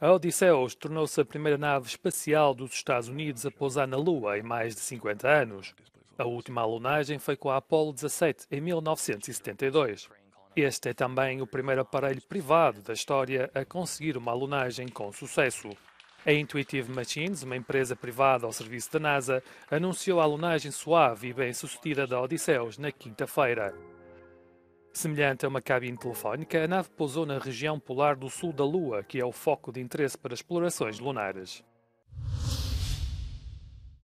A Odisseus tornou-se a primeira nave espacial dos Estados Unidos a pousar na Lua em mais de 50 anos. A última alunagem foi com a Apollo 17 em 1972. Este é também o primeiro aparelho privado da história a conseguir uma alunagem com sucesso. A Intuitive Machines, uma empresa privada ao serviço da NASA, anunciou a alunagem suave e bem-sucedida da Odisseus na quinta-feira. Semelhante a uma cabine telefónica, a nave pousou na região polar do sul da Lua, que é o foco de interesse para explorações lunares.